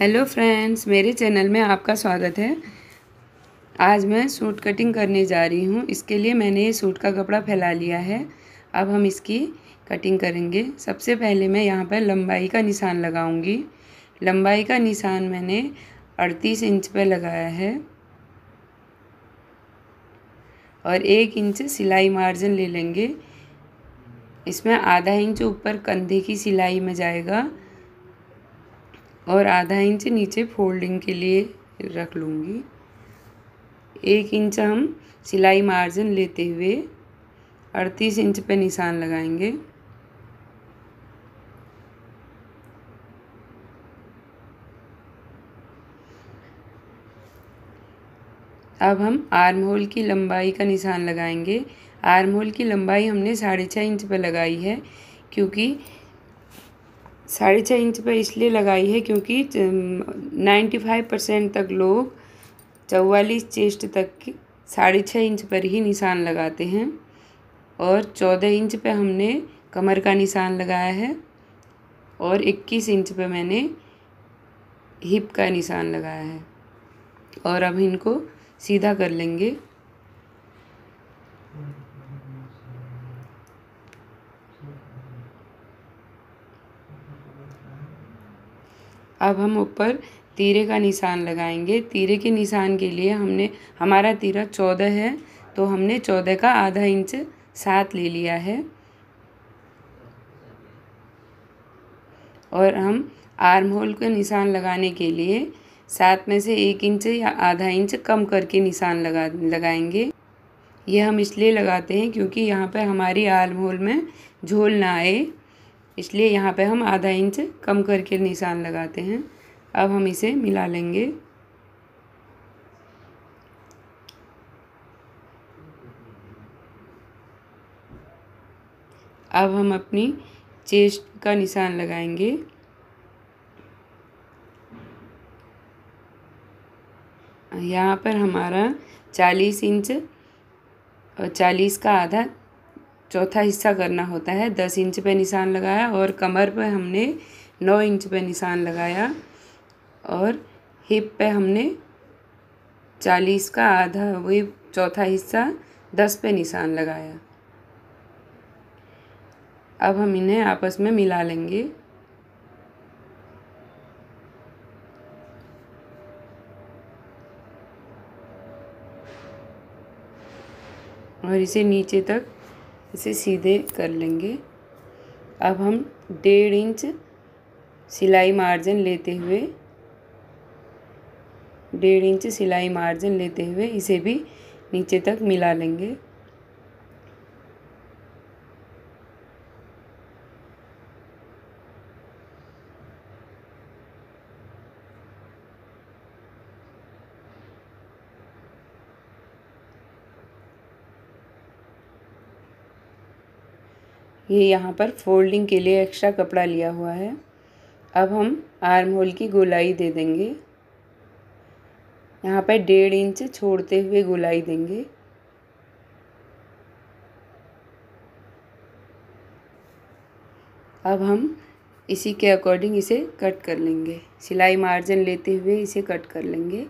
hello friends मेरे channel में आपका स्वागत है आज मैं सूट कटिंग करने जा रही हूँ इसके लिए मैंने ये सूट का कपड़ा फैला लिया है अब हम इसकी कटिंग करेंगे सबसे पहले मैं यहाँ पर लंबाई का निशान लगाऊंगी लंबाई का निशान मैंने 38 इंच पर लगाया है और एक इंच सिलाई मार्जिन ले लेंगे इसमें आधा इंच ऊपर कंधे की सिलाई में जाएगा और आधा इंच नीचे फोल्डिंग के लिए रख लूँगी एक इंच हम सिलाई मार्जिन लेते हुए अड़तीस इंच पे निशान लगाएंगे अब हम आर्म होल की लंबाई का निशान लगाएंगे आर्म होल की लंबाई हमने साढ़े छः इंच पर लगाई है क्योंकि साढ़े छः इंच पर इसलिए लगाई है क्योंकि नाइन्टी फाइव परसेंट तक लोग चौवालीस चेस्ट तक साढ़े छः इंच पर ही निशान लगाते हैं और चौदह इंच पर हमने कमर का निशान लगाया है और इक्कीस इंच पर मैंने हिप का निशान लगाया है और अब इनको सीधा कर लेंगे अब हम ऊपर तीरे का निशान लगाएंगे तीरे के निशान के लिए हमने हमारा तीरा चौदह है तो हमने चौदह का आधा इंच साथ ले लिया है और हम आर्म होल का निशान लगाने के लिए सात में से एक इंच या आधा इंच कम करके निशान लगा लगाएंगे ये हम इसलिए लगाते हैं क्योंकि यहाँ पर हमारी आर्म होल में झोल ना आए इसलिए यहाँ पे हम आधा इंच कम करके निशान लगाते हैं अब हम इसे मिला लेंगे अब हम अपनी चेस्ट का निशान लगाएंगे यहाँ पर हमारा चालीस इंच और चालीस का आधा चौथा हिस्सा करना होता है दस इंच पे निशान लगाया और कमर पे हमने नौ इंच पे निशान लगाया और हिप पे हमने चालीस का आधा वही चौथा हिस्सा दस पे निशान लगाया अब हम इन्हें आपस में मिला लेंगे और इसे नीचे तक इसे सीधे कर लेंगे अब हम डेढ़ इंच सिलाई मार्जिन लेते हुए डेढ़ इंच सिलाई मार्जिन लेते हुए इसे भी नीचे तक मिला लेंगे ये यहाँ पर फोल्डिंग के लिए एक्स्ट्रा कपड़ा लिया हुआ है अब हम आर्म होल की गोलाई दे देंगे यहाँ पर डेढ़ इंच छोड़ते हुए गोलाई देंगे अब हम इसी के अकॉर्डिंग इसे कट कर लेंगे सिलाई मार्जिन लेते हुए इसे कट कर लेंगे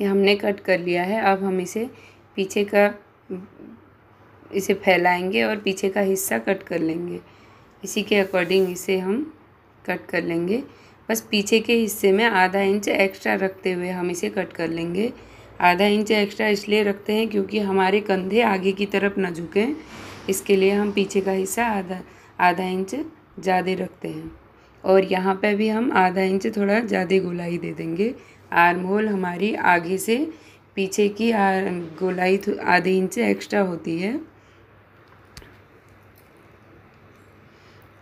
ये हमने कट कर लिया है अब हम इसे पीछे का इसे फैलाएंगे और पीछे का हिस्सा कट कर लेंगे इसी के अकॉर्डिंग इसे हम कट कर लेंगे बस पीछे के हिस्से में आधा इंच एक्स्ट्रा रखते हुए हम इसे कट कर लेंगे आधा इंच एक्स्ट्रा इसलिए रखते हैं क्योंकि हमारे कंधे आगे की तरफ न झुकें इसके लिए हम पीछे का हिस्सा आधा आधा इंच ज़्यादा रखते हैं और यहाँ पे भी हम आधा इंच थोड़ा ज़्यादा गुलाई दे देंगे आर्म होल हमारी आगे से पीछे की गोलाई आधे इंच एक्स्ट्रा होती है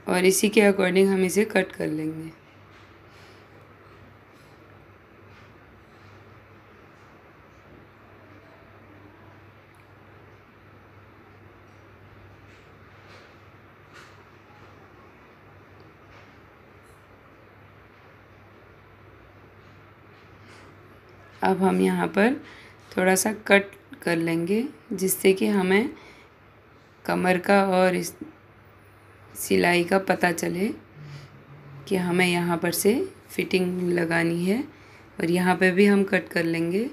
और इसी के अकॉर्डिंग हम इसे कट कर लेंगे अब हम यहाँ पर थोड़ा सा कट कर लेंगे जिससे कि हमें कमर का और इस सिलाई का पता चले कि हमें यहाँ पर से फिटिंग लगानी है और यहाँ पे भी हम कट कर लेंगे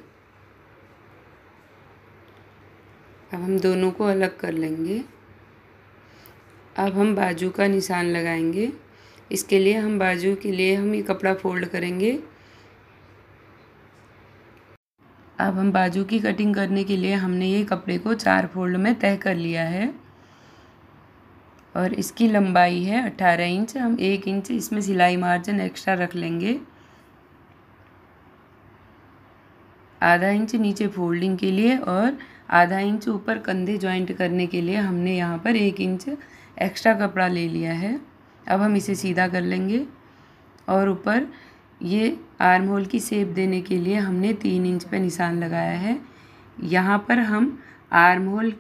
अब हम दोनों को अलग कर लेंगे अब हम बाजू का निशान लगाएंगे इसके लिए हम बाजू के लिए हम ये कपड़ा फोल्ड करेंगे अब हम बाजू की कटिंग करने के लिए हमने ये कपड़े को चार फोल्ड में तय कर लिया है और इसकी लंबाई है अट्ठारह इंच हम एक इंच इसमें सिलाई मार्जिन एक्स्ट्रा रख लेंगे आधा इंच नीचे फोल्डिंग के लिए और आधा इंच ऊपर कंधे जॉइंट करने के लिए हमने यहाँ पर एक इंच एक्स्ट्रा कपड़ा ले लिया है अब हम इसे सीधा कर लेंगे और ऊपर ये आर्म होल की सेप देने के लिए हमने तीन इंच पर निशान लगाया है यहाँ पर हम आर्म होल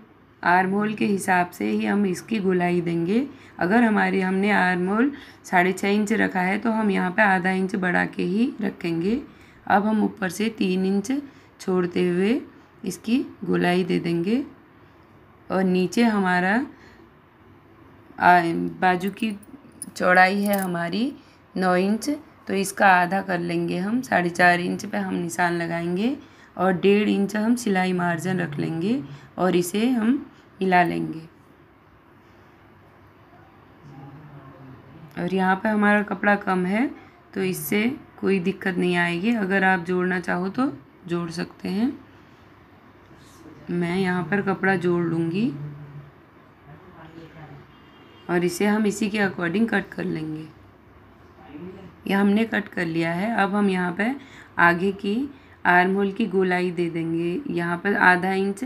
आर्म होल के हिसाब से ही हम इसकी गोलाई देंगे अगर हमारे हमने आर्म होल साढ़े छः इंच रखा है तो हम यहाँ पे आधा इंच बढ़ा के ही रखेंगे अब हम ऊपर से तीन इंच छोड़ते हुए इसकी गोलाई दे देंगे और नीचे हमारा बाजू की चौड़ाई है हमारी नौ इंच तो इसका आधा कर लेंगे हम साढ़े चार इंच पे हम निशान लगाएंगे और डेढ़ इंच हम सिलाई मार्जिन रख लेंगे और इसे हम मिला लेंगे और यहाँ पे हमारा कपड़ा कम है तो इससे कोई दिक्कत नहीं आएगी अगर आप जोड़ना चाहो तो जोड़ सकते हैं मैं यहाँ पर कपड़ा जोड़ लूँगी और इसे हम इसी के अकॉर्डिंग कट कर लेंगे ये हमने कट कर लिया है अब हम यहाँ पर आगे की आर्म होल की गोलाई दे देंगे यहाँ पर आधा इंच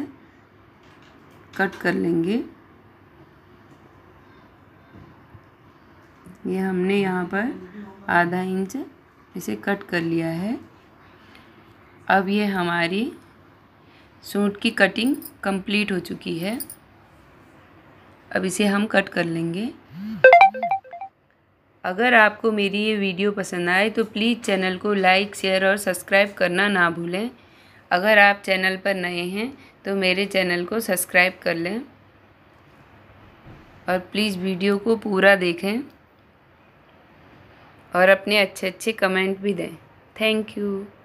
कट कर लेंगे ये हमने यहाँ पर आधा इंच इसे कट कर लिया है अब ये हमारी सूट की कटिंग कंप्लीट हो चुकी है अब इसे हम कट कर लेंगे अगर आपको मेरी ये वीडियो पसंद आए तो प्लीज़ चैनल को लाइक शेयर और सब्सक्राइब करना ना भूलें अगर आप चैनल पर नए हैं तो मेरे चैनल को सब्सक्राइब कर लें और प्लीज़ वीडियो को पूरा देखें और अपने अच्छे अच्छे कमेंट भी दें थैंक यू